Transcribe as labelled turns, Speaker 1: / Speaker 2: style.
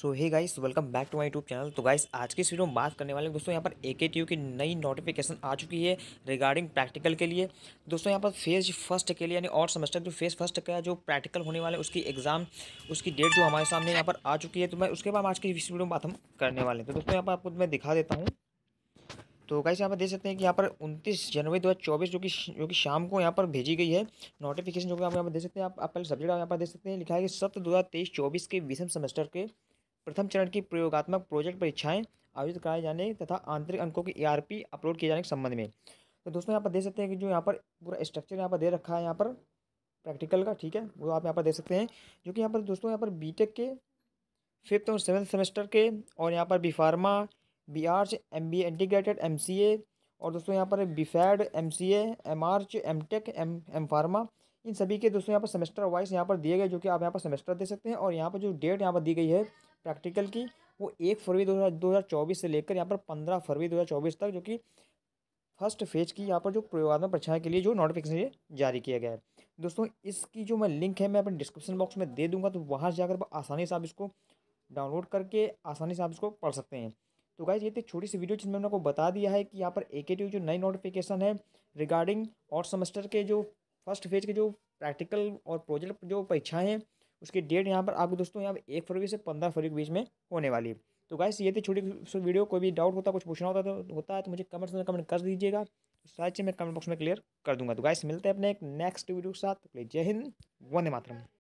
Speaker 1: so hey guys welcome back to my YouTube channel तो guys आज की इस वीडियो में बात करने वाले हैं दोस्तों यहाँ पर ए के टी यू की नई नोटिफिकेशन आ चुकी है रिगार्डिंग प्रैक्टिकल के लिए दोस्तों यहाँ पर फेज फर्स्ट के लिए यानी और सेमेस्टर जो फेज फर्स्ट का जो प्रैक्टिकल होने वाला है उसकी एग्ज़ाम उसकी डेट जो हमारे सामने यहाँ पर आ चुकी है तो मैं उसके बाद आज की इस वीडियो में बात हम करने वाले हैं तो दोस्तों यहाँ पर आपको मैं दिखा देता हूँ तो गाइस यहाँ पर देख सकते हैं कि यहाँ पर उनतीस जनवरी 2024 जो कि जो कि शाम को यहाँ पर भेजी गई है नोटिफिकेशन जो कि आप यहाँ पर देख सकते हैं आप, आप पहले सब्जेक्ट यहाँ पर देख सकते हैं लिखा है कि सत्र दो हज़ार तेईस चौबीस के विषम सेमेस्टर के प्रथम चरण की प्रयोगात्मक प्रोजेक्ट परीक्षाएं आयोजित कराए जाने तथा आंतरिक अंकों की ई e अपलोड किए जाने के संबंध में तो दोस्तों यहाँ पर देख सकते हैं कि जो यहाँ पर पूरा स्ट्रक्चर यहाँ पर दे रखा है यहाँ पर प्रैक्टिकल का ठीक है वो आप यहाँ पर देख सकते हैं जो कि यहाँ पर दोस्तों यहाँ पर बीटेक के फिफ्थ और सेवन्थ सेमेस्टर के और यहाँ पर B pharma B arch M B integrated M C A और दोस्तों यहाँ पर B fad M C M arch M tech M M pharma इन सभी के दोस्तों यहाँ पर सेमेस्टर वाइज यहाँ पर दिए गए जो कि आप यहाँ पर सेमेस्टर दे सकते हैं और यहाँ पर जो डेट यहाँ पर दी गई है प्रैक्टिकल की वो एक फरवरी दो हज़ार चौबीस से लेकर यहाँ पर पंद्रह फरवरी दो हज़ार चौबीस तक जो कि फर्स्ट फेज की यहाँ पर जो प्रयोगात्मक परीक्षाएं के लिए जो नोटिफिकेशन ये जारी किया गया है दोस्तों इसकी जो मैं लिंक है मैं अपने डिस्क्रिप्शन बॉक्स में दे दूंगा तो वहाँ से जाकर आसानी से आप इसको डाउनलोड करके आसानी से आप इसको पढ़ सकते हैं तो गाइज ये थी छोटी सी वीडियो जिसमें मैंने आपको बता दिया है कि यहाँ पर ए जो नई नोटिफिकेशन है रिगार्डिंग और सेमेस्टर के जो फर्स्ट फेज के जो प्रैक्टिकल और प्रोजेक्ट जो परीक्षाएँ हैं उसकी डेट यहाँ पर आपको दोस्तों यहाँ पर एक फरवरी से पंद्रह फरवरी के बीच में होने वाली है तो गाइस ये थी छोटी वीडियो कोई भी डाउट होता कुछ पूछना होता तो होता है तो मुझे कमेंट में कमेंट कर दीजिएगा सारी चीज़ मैं कमेंट बॉक्स में क्लियर कर दूंगा तो गाइस मिलते हैं अपने एक नेक्स्ट वीडियो के साथ तो जय हिंद वंदे मातरम